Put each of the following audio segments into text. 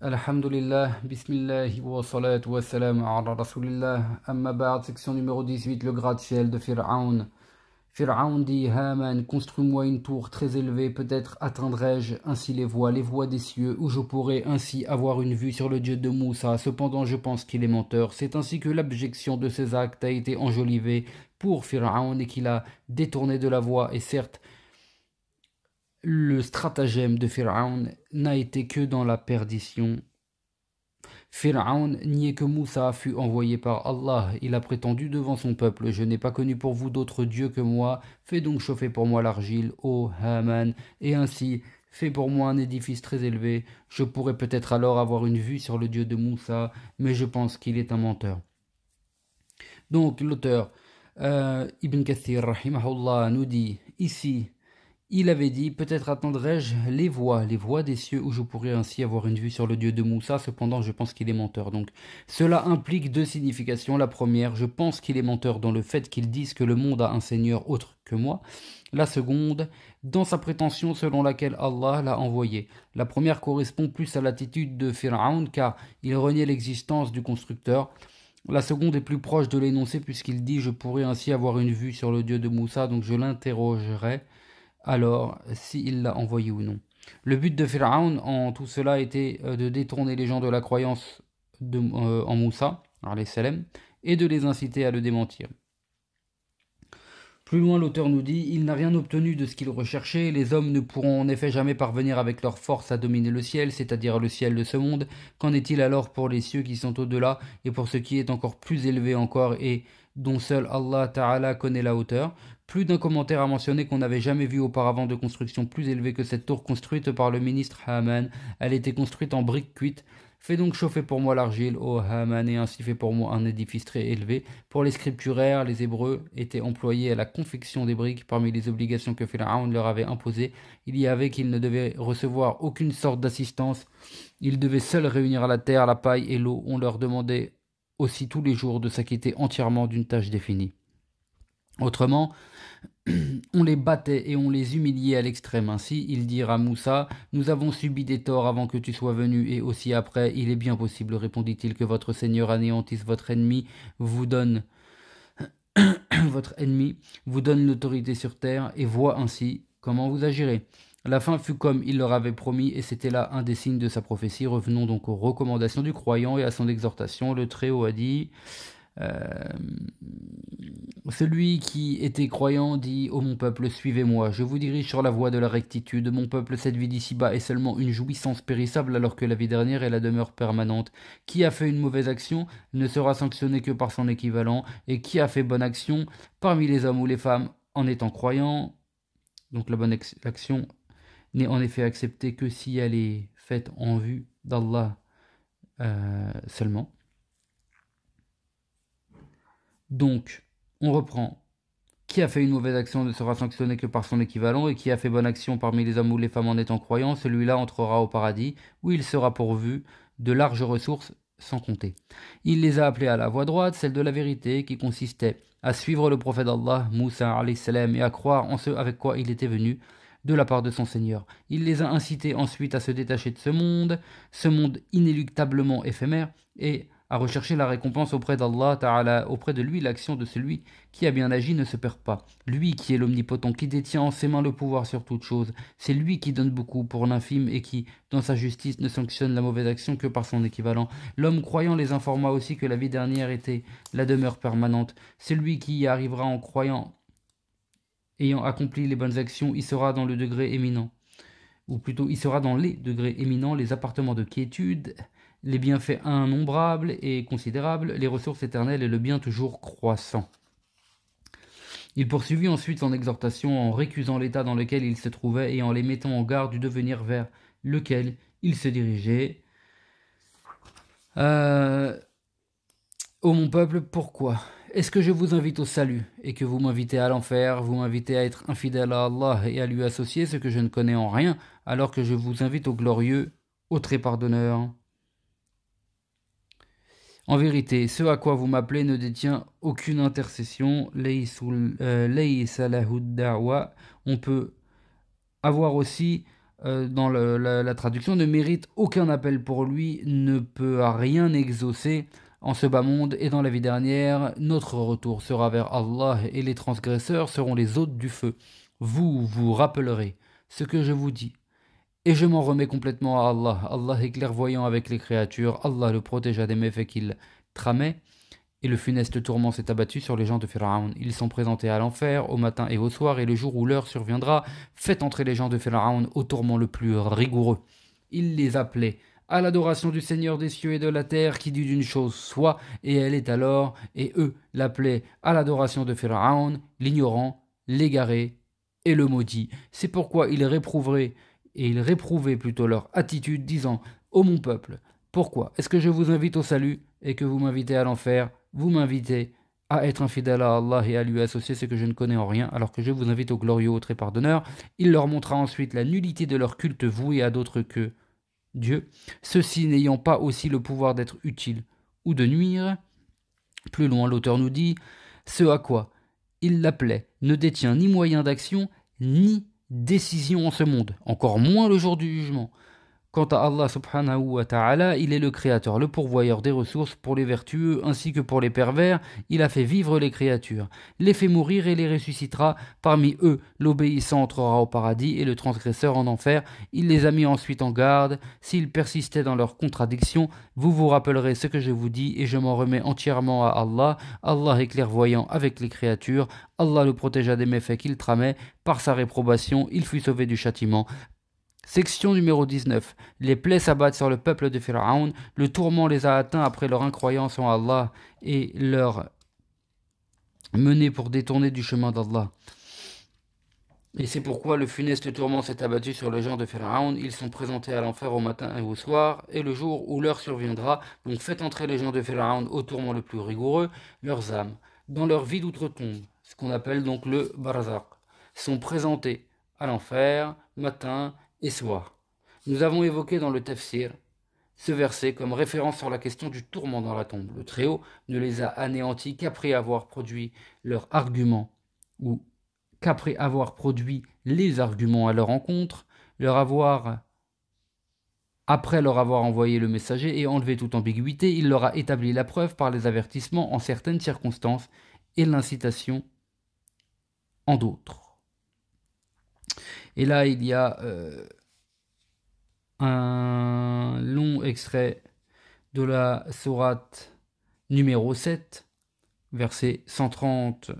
Alhamdulillah, bismillah wa salat wa salam ala rasulillah, amma section numéro 18, le grade ciel de Fir'aun. Fir'aun dit, Haman, construis-moi une tour très élevée, peut-être atteindrai-je ainsi les voies, les voies des cieux, où je pourrai ainsi avoir une vue sur le dieu de Moussa, cependant je pense qu'il est menteur. C'est ainsi que l'abjection de ses actes a été enjolivée pour Fir'aun et qu'il a détourné de la voie, et certes, le stratagème de Pharaon n'a été que dans la perdition. Pharaon niait que Moussa fut envoyé par Allah. Il a prétendu devant son peuple Je n'ai pas connu pour vous d'autre Dieu que moi, fais donc chauffer pour moi l'argile, ô Haman, et ainsi fais pour moi un édifice très élevé. Je pourrais peut-être alors avoir une vue sur le Dieu de Moussa, mais je pense qu'il est un menteur. Donc l'auteur euh, Ibn Kathir, nous dit ici il avait dit Peut-être attendrai-je les voies, les voies des cieux, où je pourrais ainsi avoir une vue sur le dieu de Moussa. Cependant, je pense qu'il est menteur. Donc, cela implique deux significations. La première, je pense qu'il est menteur dans le fait qu'il dise que le monde a un seigneur autre que moi. La seconde, dans sa prétention selon laquelle Allah l'a envoyé. La première correspond plus à l'attitude de Pharaon car il reniait l'existence du constructeur. La seconde est plus proche de l'énoncé puisqu'il dit Je pourrais ainsi avoir une vue sur le dieu de Moussa, donc je l'interrogerai alors s'il l'a envoyé ou non. Le but de Pharaon en tout cela était euh, de détourner les gens de la croyance de, euh, en Moussa et de les inciter à le démentir. Plus loin, l'auteur nous dit Il n'a rien obtenu de ce qu'il recherchait, les hommes ne pourront en effet jamais parvenir avec leur force à dominer le ciel, c'est-à-dire le ciel de ce monde. Qu'en est-il alors pour les cieux qui sont au-delà et pour ce qui est encore plus élevé encore et dont seul Allah Ta'ala connaît la hauteur plus d'un commentaire a mentionné qu'on n'avait jamais vu auparavant de construction plus élevée que cette tour construite par le ministre Haman. Elle était construite en briques cuites. Fais donc chauffer pour moi l'argile, ô Haman, et ainsi fais pour moi un édifice très élevé. Pour les scripturaires, les Hébreux étaient employés à la confection des briques. Parmi les obligations que Pharaon leur avait imposées, il y avait qu'ils ne devaient recevoir aucune sorte d'assistance. Ils devaient seuls réunir la terre, la paille et l'eau. On leur demandait aussi tous les jours de s'acquitter entièrement d'une tâche définie. Autrement, on les battait et on les humiliait à l'extrême. Ainsi, il dirent à Moussa Nous avons subi des torts avant que tu sois venu, et aussi après. Il est bien possible, répondit-il, que votre Seigneur anéantisse votre ennemi, vous donne votre ennemi, vous donne l'autorité sur terre, et voit ainsi comment vous agirez. La fin fut comme il leur avait promis, et c'était là un des signes de sa prophétie. Revenons donc aux recommandations du croyant et à son exhortation. Le Très-Haut a dit euh, celui qui était croyant dit Ô oh mon peuple, suivez-moi, je vous dirige sur la voie de la rectitude. Mon peuple, cette vie d'ici-bas est seulement une jouissance périssable, alors que la vie dernière est la demeure permanente. Qui a fait une mauvaise action ne sera sanctionné que par son équivalent, et qui a fait bonne action parmi les hommes ou les femmes en étant croyant. Donc la bonne action n'est en effet acceptée que si elle est faite en vue d'Allah euh, seulement. Donc, on reprend. Qui a fait une mauvaise action ne sera sanctionné que par son équivalent, et qui a fait bonne action parmi les hommes ou les femmes en étant croyant, celui-là entrera au paradis, où il sera pourvu de larges ressources sans compter. Il les a appelés à la voie droite, celle de la vérité, qui consistait à suivre le prophète d'Allah, Moussa salam, et à croire en ce avec quoi il était venu de la part de son Seigneur. Il les a incités ensuite à se détacher de ce monde, ce monde inéluctablement éphémère, et à rechercher la récompense auprès d'Allah Ta'ala, auprès de lui l'action de celui qui a bien agi ne se perd pas. Lui qui est l'omnipotent, qui détient en ses mains le pouvoir sur toute chose, c'est lui qui donne beaucoup pour l'infime et qui, dans sa justice, ne sanctionne la mauvaise action que par son équivalent. L'homme croyant les informa aussi que la vie dernière était la demeure permanente. C'est lui qui y arrivera en croyant, ayant accompli les bonnes actions, il sera dans le degré éminent. Ou plutôt, il sera dans les degrés éminents, les appartements de quiétude, les bienfaits innombrables et considérables, les ressources éternelles et le bien toujours croissant. Il poursuivit ensuite son exhortation en récusant l'état dans lequel il se trouvait et en les mettant en garde du devenir vers lequel il se dirigeait. Euh, ô mon peuple, pourquoi Est-ce que je vous invite au salut et que vous m'invitez à l'enfer, vous m'invitez à être infidèle à Allah et à lui associer ce que je ne connais en rien, alors que je vous invite au glorieux, au très pardonneur en vérité, ce à quoi vous m'appelez ne détient aucune intercession. Euh, On peut avoir aussi, euh, dans la, la, traduction, ne mérite aucun appel pour lui, ne peut à rien exaucer. En ce bas monde et dans la vie dernière, notre retour sera vers Allah et les transgresseurs seront les hôtes du feu. Vous vous rappellerez ce que je vous dis. Et je m'en remets complètement à Allah. Allah est clairvoyant avec les créatures. Allah le protégea des méfaits qu'il tramait. Et le funeste tourment s'est abattu sur les gens de Pharaon. Ils sont présentés à l'enfer, au matin et au soir, et le jour où l'heure surviendra, faites entrer les gens de Pharaon au tourment le plus rigoureux. Il les appelait à l'adoration du Seigneur des cieux et de la terre, qui dit d'une chose soit, et elle est alors, et eux l'appelaient à l'adoration de Pharaon, l'ignorant, l'égaré et le maudit. C'est pourquoi il réprouveraient et ils réprouvaient plutôt leur attitude, disant Ô oh mon peuple, pourquoi est-ce que je vous invite au salut et que vous m'invitez à l'enfer Vous m'invitez à être infidèle à Allah et à lui associer ce que je ne connais en rien, alors que je vous invite au glorieux, au très pardonneur. Il leur montra ensuite la nullité de leur culte voué à d'autres que Dieu, ceux-ci n'ayant pas aussi le pouvoir d'être utile ou de nuire. Plus loin, l'auteur nous dit ce à quoi il l'appelait ne détient ni moyen d'action ni décision en ce monde, encore moins le jour du jugement. Quant à Allah il est le créateur, le pourvoyeur des ressources pour les vertueux ainsi que pour les pervers, il a fait vivre les créatures, les fait mourir et les ressuscitera, parmi eux l'obéissant entrera au paradis et le transgresseur en enfer, il les a mis ensuite en garde, s'ils persistaient dans leurs contradictions, vous vous rappellerez ce que je vous dis et je m'en remets entièrement à Allah, Allah est clairvoyant avec les créatures, Allah le protégea des méfaits qu'il tramait, par sa réprobation il fut sauvé du châtiment, Section numéro 19. Les plaies s'abattent sur le peuple de Pharaon. Le tourment les a atteints après leur incroyance en Allah et leur menée pour détourner du chemin d'Allah. Et c'est pourquoi le funeste tourment s'est abattu sur les gens de Pharaon. Ils sont présentés à l'enfer au matin et au soir, et le jour où l'heure surviendra, donc faites entrer les gens de Pharaon au tourment le plus rigoureux, leurs âmes, dans leur vie d'outre-tombe, ce qu'on appelle donc le barzak, sont présentés à l'enfer, matin et soir. Nous avons évoqué dans le tafsir ce verset comme référence sur la question du tourment dans la tombe. Le Très-Haut ne les a anéantis qu'après avoir produit leurs arguments, ou qu'après avoir produit les arguments à leur encontre, leur avoir, après leur avoir envoyé le messager et enlevé toute ambiguïté, il leur a établi la preuve par les avertissements en certaines circonstances et l'incitation en d'autres. Et là, il y a euh, un long extrait de la sourate numéro 7, verset 130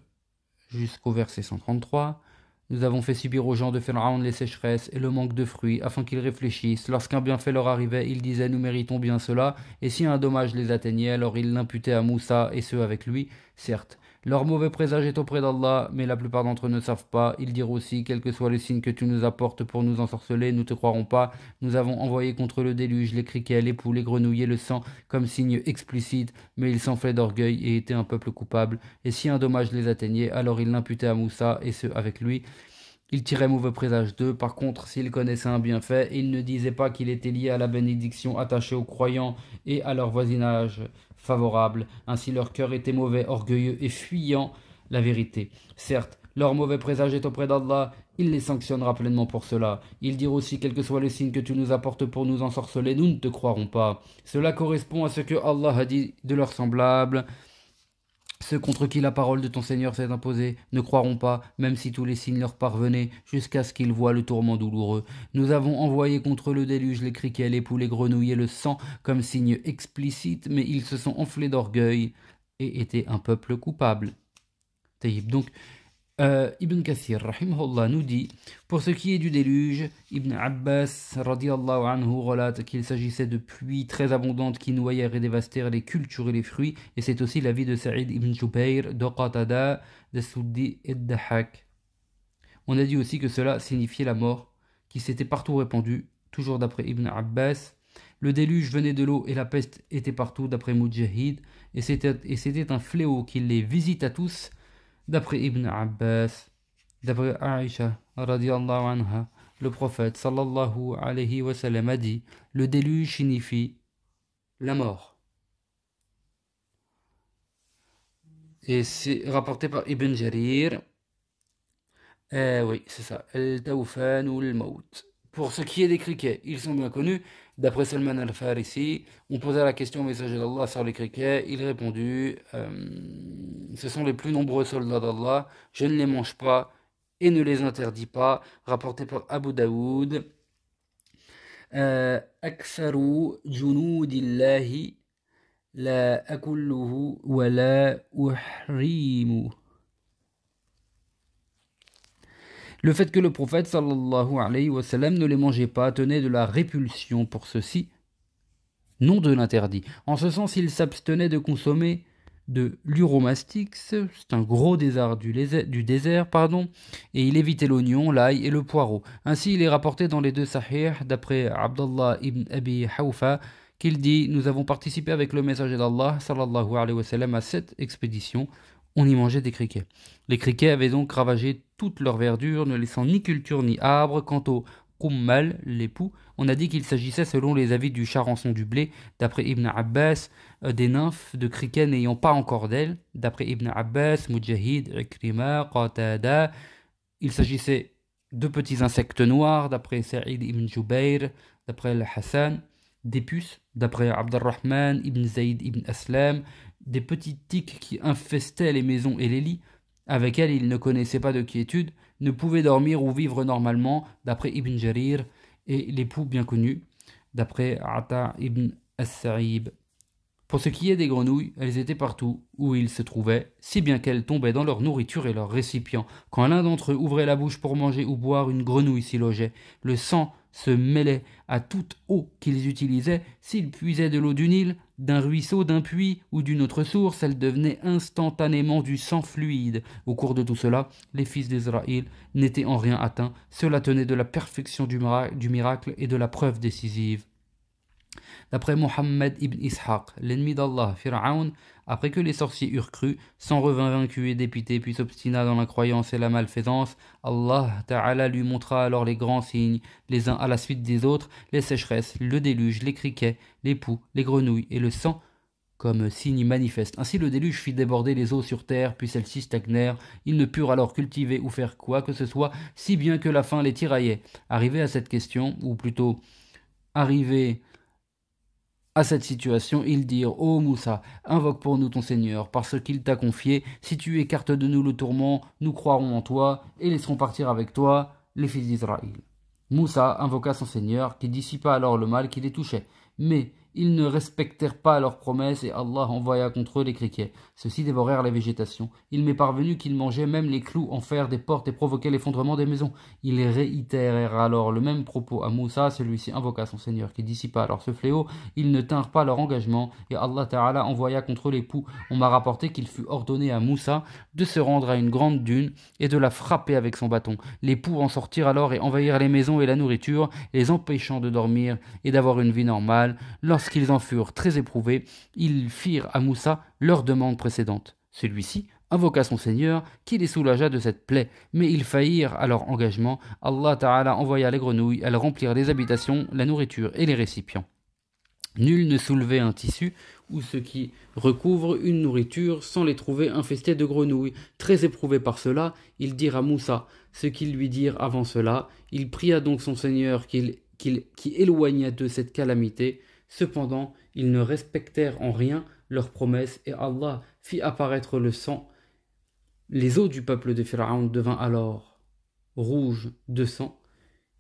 jusqu'au verset 133. Nous avons fait subir aux gens de Pharaon les sécheresses et le manque de fruits, afin qu'ils réfléchissent. Lorsqu'un bienfait leur arrivait, ils disaient Nous méritons bien cela, et si un dommage les atteignait, alors ils l'imputaient à Moussa et ceux avec lui. Certes, leur mauvais présage est auprès d'Allah, mais la plupart d'entre eux ne savent pas. Ils dirent aussi, Quel que soit le signe que tu nous apportes pour nous ensorceler, nous te croirons pas. Nous avons envoyé contre le déluge les criquets, les poules, les grenouilles et le sang comme signe explicite. mais ils s'enflaient d'orgueil et étaient un peuple coupable. Et si un dommage les atteignait, alors ils l'imputaient à Moussa et ceux avec lui. Ils tiraient mauvais présage d'eux. Par contre, s'ils connaissaient un bienfait, ils ne disaient pas qu'il était lié à la bénédiction attachée aux croyants et à leur voisinage favorable. Ainsi leur cœur était mauvais, orgueilleux et fuyant la vérité. Certes, leur mauvais présage est auprès d'Allah, il les sanctionnera pleinement pour cela. Ils diront aussi, quel que soit le signe que tu nous apportes pour nous ensorceler, nous ne te croirons pas. Cela correspond à ce que Allah a dit de leurs semblables ceux contre qui la parole de ton Seigneur s'est imposée ne croiront pas, même si tous les signes leur parvenaient, jusqu'à ce qu'ils voient le tourment douloureux. Nous avons envoyé contre le déluge les criquets, les poules, les grenouilles et le sang comme signe explicite, mais ils se sont enflés d'orgueil et étaient un peuple coupable. Taïb. Donc, euh, ibn Kathir, nous dit Pour ce qui est du déluge, Ibn Abbas anhu relate qu'il s'agissait de pluies très abondantes qui noyèrent et dévastèrent les cultures et les fruits, et c'est aussi l'avis de Saïd ibn Jubayr, de Qatada, de et On a dit aussi que cela signifiait la mort, qui s'était partout répandue, toujours d'après Ibn Abbas. Le déluge venait de l'eau et la peste était partout, d'après Mujahid, et c'était un fléau qui les visite à tous D'après Ibn Abbas, d'après Aisha, radiallahu anha, le prophète sallallahu alayhi wa sallam a dit Le déluge signifie la mort. Et c'est rapporté par Ibn Jarir. Euh, oui, c'est ca El Taufan ou le maut Pour ce qui est des criquets, ils sont bien connus. D'après Salman al-Farisi, on posa la question au messager d'Allah sur les criquets. Il répondit euh, Ce sont les plus nombreux soldats d'Allah. Je ne les mange pas et ne les interdis pas. Rapporté par Abu Daoud. Euh, junudillahi la wa la uhrimu. Le fait que le prophète sallallahu alayhi wa ne les mangeait pas tenait de la répulsion pour ceci, non de l'interdit. En ce sens, il s'abstenait de consommer de l'uromastix, c'est un gros désert du, désert, pardon, et il évitait l'oignon, l'ail et le poireau. Ainsi, il est rapporté dans les deux sahih, d'après Abdullah ibn Abi haoufa qu'il dit Nous avons participé avec le messager d'Allah sallallahu alayhi wa à cette expédition on y mangeait des criquets. Les criquets avaient donc ravagé toute leur verdure, ne laissant ni culture ni arbre. Quant au les l'époux, on a dit qu'il s'agissait, selon les avis du charançon du blé, d'après Ibn Abbas, euh, des nymphes de criquets n'ayant pas encore d'ailes. D'après Ibn Abbas, Mujahid, Ikrima, Qatada, il s'agissait de petits insectes noirs, d'après Saïd ibn Jubair, d'après Hassan, des puces, d'après Abdurrahman ibn Zayd ibn Aslam, des petites tiques qui infestaient les maisons et les lits, avec elles ils ne connaissaient pas de quiétude, ne pouvaient dormir ou vivre normalement, d'après Ibn Jarir et l'époux bien connu, d'après Ata ibn as Pour ce qui est des grenouilles, elles étaient partout où ils se trouvaient, si bien qu'elles tombaient dans leur nourriture et leurs récipients. Quand l'un d'entre eux ouvrait la bouche pour manger ou boire, une grenouille s'y logeait. Le sang se mêlait à toute eau qu'ils utilisaient. S'ils puisaient de l'eau du Nil, d'un ruisseau, d'un puits ou d'une autre source, elle devenait instantanément du sang fluide. Au cours de tout cela, les fils d'Israël n'étaient en rien atteints. Cela tenait de la perfection du, miracle et de la preuve décisive. D'après Mohammed ibn Ishaq, l'ennemi d'Allah, Fir'aun, après que les sorciers eurent cru, s'en revint vaincu et dépité, puis s'obstina dans la croyance et la malfaisance, Allah Ta'ala lui montra alors les grands signes, les uns à la suite des autres, les sécheresses, le déluge, les criquets, les poux, les grenouilles et le sang, comme signes manifestes. Ainsi le déluge fit déborder les eaux sur terre, puis celles-ci stagnèrent. Ils ne purent alors cultiver ou faire quoi que ce soit, si bien que la faim les tiraillait. Arrivé à cette question, ou plutôt arrivé à cette situation, ils dirent Ô Moussa, invoque pour nous ton Seigneur, parce qu'il t'a confié. Si tu écartes de nous le tourment, nous croirons en toi et laisserons partir avec toi les fils d'Israël. Moussa invoqua son Seigneur, qui dissipa alors le mal qui les touchait. Mais ils ne respectèrent pas leurs promesses et Allah envoya contre eux les criquets. Ceux-ci dévorèrent la végétation. Il m'est parvenu qu'ils mangeaient même les clous en fer des portes et provoquaient l'effondrement des maisons. Ils réitérèrent alors le même propos à Moussa. Celui-ci invoqua son Seigneur qui dissipa alors ce fléau. Ils ne tinrent pas leur engagement et Allah Ta'ala envoya contre les poux. On m'a rapporté qu'il fut ordonné à Moussa de se rendre à une grande dune et de la frapper avec son bâton. Les poux en sortirent alors et envahirent les maisons et la nourriture, les empêchant de dormir et d'avoir une vie normale lorsqu'ils en furent très éprouvés, ils firent à Moussa leur demande précédente. Celui-ci invoqua son Seigneur, qui les soulagea de cette plaie, mais ils faillirent à leur engagement. Allah Ta'ala envoya les grenouilles, elles remplirent les habitations, la nourriture et les récipients. Nul ne soulevait un tissu ou ce qui recouvre une nourriture sans les trouver infestés de grenouilles. Très éprouvés par cela, ils dirent à Moussa ce qu'ils lui dirent avant cela. Il pria donc son Seigneur qu'il, qui éloignât de cette calamité Cependant, ils ne respectèrent en rien leurs promesses et Allah fit apparaître le sang. Les eaux du peuple de Pharaon devint alors rouge de sang.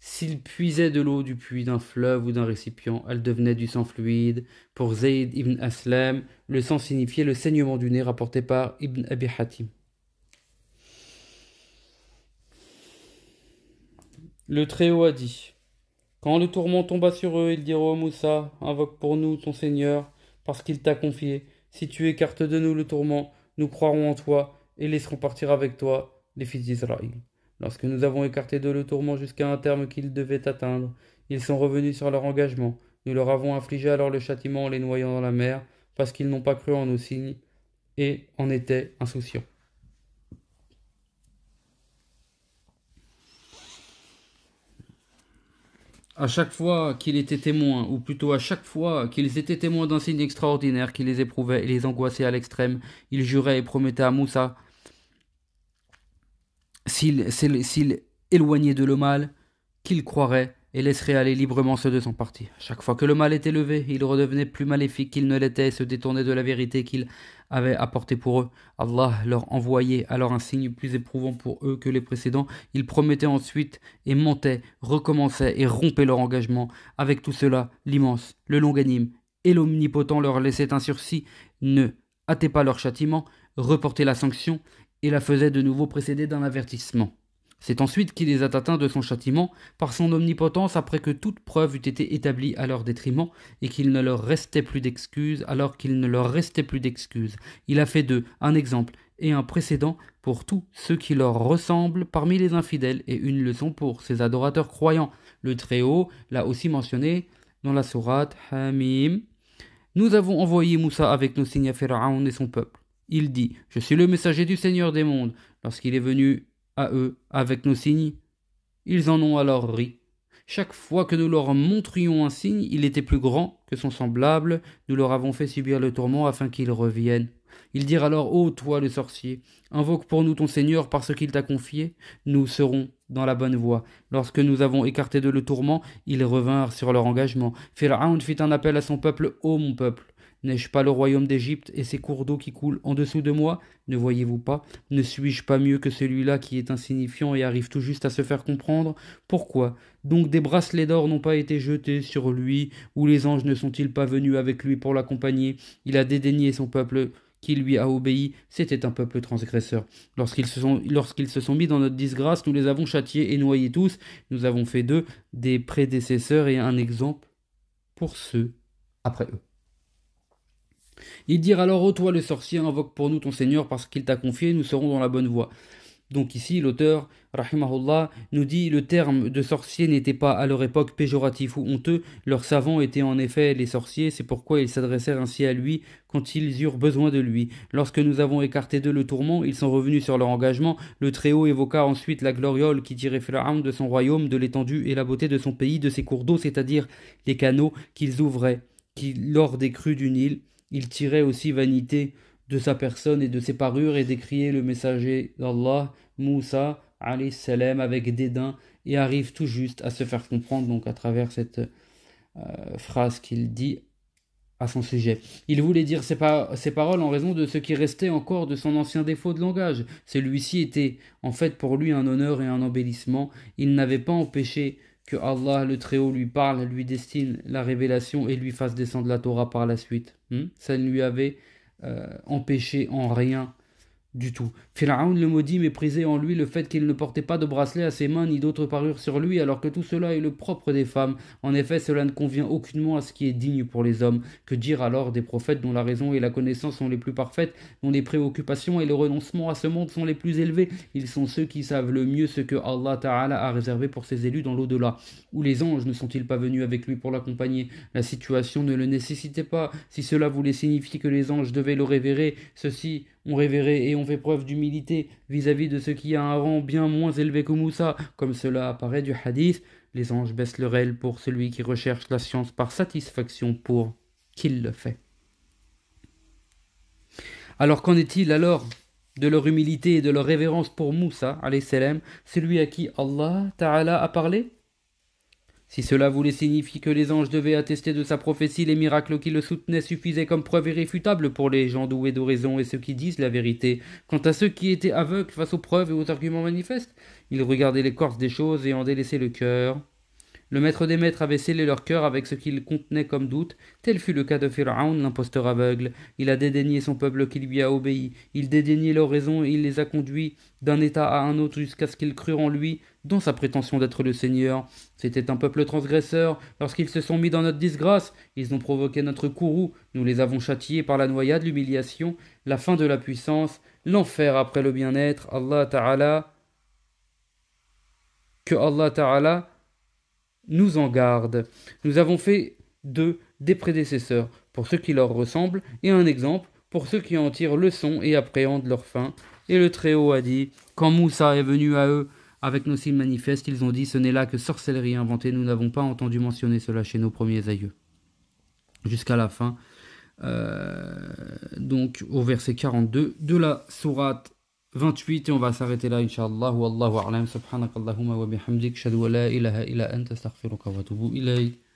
S'ils puisaient de l'eau du puits d'un fleuve ou d'un récipient, elle devenait du sang fluide. Pour Zayd ibn Aslam, le sang signifiait le saignement du nez rapporté par Ibn Abi Hatim. Le Très-Haut a dit quand le tourment tomba sur eux, ils dirent à oh Moussa, invoque pour nous ton Seigneur, parce qu'il t'a confié. Si tu écartes de nous le tourment, nous croirons en toi et laisserons partir avec toi les fils d'Israël. Lorsque nous avons écarté de le tourment jusqu'à un terme qu'ils devaient atteindre, ils sont revenus sur leur engagement. Nous leur avons infligé alors le châtiment en les noyant dans la mer, parce qu'ils n'ont pas cru en nos signes et en étaient insouciants. à chaque fois qu'il était témoin, ou plutôt à chaque fois qu'ils étaient témoins d'un signe extraordinaire qui les éprouvait et les angoissait à l'extrême, ils juraient et promettaient à Moussa s'il éloignait de le mal, qu'il croirait et laisserait aller librement ceux de son parti. Chaque fois que le mal était levé, il redevenait plus maléfique qu'il ne l'était et se détournait de la vérité qu'il avait apportée pour eux. Allah leur envoyait alors un signe plus éprouvant pour eux que les précédents. Ils promettaient ensuite et mentaient, recommençaient et rompaient leur engagement. Avec tout cela, l'immense, le longanime et l'omnipotent leur laissait un sursis, ne hâtaient pas leur châtiment, reportaient la sanction et la faisait de nouveau précéder d'un avertissement. C'est ensuite qu'il les a atteints de son châtiment par son omnipotence après que toute preuve eût été établie à leur détriment et qu'il ne leur restait plus d'excuses alors qu'il ne leur restait plus d'excuses. Il a fait d'eux un exemple et un précédent pour tous ceux qui leur ressemblent parmi les infidèles et une leçon pour ses adorateurs croyants. Le Très-Haut l'a aussi mentionné dans la sourate Hamim. Nous avons envoyé Moussa avec nos signes à Pharaon et son peuple. Il dit Je suis le messager du Seigneur des mondes. Lorsqu'il est venu à eux avec nos signes. Ils en ont alors ri. Chaque fois que nous leur montrions un signe, il était plus grand que son semblable, nous leur avons fait subir le tourment afin qu'ils reviennent. Ils dirent alors Ô toi le sorcier, invoque pour nous ton Seigneur parce qu'il t'a confié, nous serons dans la bonne voie. Lorsque nous avons écarté de le tourment, ils revinrent sur leur engagement. Pharaon fit un appel à son peuple Ô mon peuple, N'ai-je pas le royaume d'Égypte et ses cours d'eau qui coulent en dessous de moi Ne voyez-vous pas Ne suis-je pas mieux que celui-là qui est insignifiant et arrive tout juste à se faire comprendre Pourquoi Donc des bracelets d'or n'ont pas été jetés sur lui, ou les anges ne sont-ils pas venus avec lui pour l'accompagner Il a dédaigné son peuple qui lui a obéi, c'était un peuple transgresseur. Lorsqu'ils se, sont, lorsqu'ils se sont mis dans notre disgrâce, nous les avons châtiés et noyés tous. Nous avons fait d'eux des prédécesseurs et un exemple pour ceux après eux. Ils dirent alors Ô toi le sorcier, invoque pour nous ton Seigneur parce qu'il t'a confié, nous serons dans la bonne voie. Donc ici, l'auteur, rahimahullah, nous dit le terme de sorcier n'était pas à leur époque péjoratif ou honteux, leurs savants étaient en effet les sorciers, c'est pourquoi ils s'adressèrent ainsi à lui quand ils eurent besoin de lui. Lorsque nous avons écarté d'eux le tourment, ils sont revenus sur leur engagement, le Très-Haut évoqua ensuite la gloriole qui tirait Pharaon de son royaume, de l'étendue et la beauté de son pays, de ses cours d'eau, c'est-à-dire les canaux qu'ils ouvraient, qui, lors des crues du Nil, il tirait aussi vanité de sa personne et de ses parures et décriait le messager d'Allah, Moussa, salam, avec dédain et arrive tout juste à se faire comprendre donc à travers cette euh, phrase qu'il dit à son sujet. Il voulait dire ses ces, paroles en raison de ce qui restait encore de son ancien défaut de langage. Celui-ci était en fait pour lui un honneur et un embellissement. Il n'avait pas empêché que Allah le Très-Haut lui parle, lui destine la révélation et lui fasse descendre la Torah par la suite. Hmm? Ça ne lui avait euh, empêché en rien du tout. Pharaon le maudit méprisait en lui le fait qu'il ne portait pas de bracelet à ses mains ni d'autres parures sur lui, alors que tout cela est le propre des femmes. En effet, cela ne convient aucunement à ce qui est digne pour les hommes. Que dire alors des prophètes dont la raison et la connaissance sont les plus parfaites, dont les préoccupations et le renoncement à ce monde sont les plus élevés Ils sont ceux qui savent le mieux ce que Allah Ta'ala a réservé pour ses élus dans l'au-delà. Où les anges ne sont-ils pas venus avec lui pour l'accompagner La situation ne le nécessitait pas. Si cela voulait signifier que les anges devaient le révérer, ceci on révérait et on fait preuve d'humilité vis-à-vis de ce qui a un rang bien moins élevé que Moussa, comme cela apparaît du hadith, les anges baissent leur aile pour celui qui recherche la science par satisfaction pour qu'il le fait. Alors qu'en est-il alors de leur humilité et de leur révérence pour Moussa, salam, celui à qui Allah Ta'ala a parlé si cela voulait signifier que les anges devaient attester de sa prophétie, les miracles qui le soutenaient suffisaient comme preuve irréfutable pour les gens doués de raison et ceux qui disent la vérité. Quant à ceux qui étaient aveugles face aux preuves et aux arguments manifestes, ils regardaient l'écorce des choses et en délaissaient le cœur. Le maître des maîtres avait scellé leur cœur avec ce qu'il contenait comme doute. Tel fut le cas de Pharaon, l'imposteur aveugle. Il a dédaigné son peuple qui lui a obéi. Il dédaignait leur raison et il les a conduits d'un état à un autre jusqu'à ce qu'ils crurent en lui, dans sa prétention d'être le Seigneur. C'était un peuple transgresseur. Lorsqu'ils se sont mis dans notre disgrâce, ils ont provoqué notre courroux. Nous les avons châtiés par la noyade, l'humiliation, la fin de la puissance, l'enfer après le bien-être. Allah Ta'ala. Que Allah Ta'ala nous en garde. Nous avons fait d'eux des prédécesseurs, pour ceux qui leur ressemblent, et un exemple pour ceux qui en tirent leçon et appréhendent leur fin. Et le Très-Haut a dit, quand Moussa est venu à eux, avec nos signes manifestes, ils ont dit Ce n'est là que sorcellerie inventée, nous n'avons pas entendu mentionner cela chez nos premiers aïeux. Jusqu'à la fin, euh, donc au verset 42 de la sourate 28, et on va s'arrêter là, Inch'Allah. Allahu a'lam, subhanakallahumma wa bihamdik, shadu wa la ilaha illa anta, astaghfiruka wa tubu ilayk.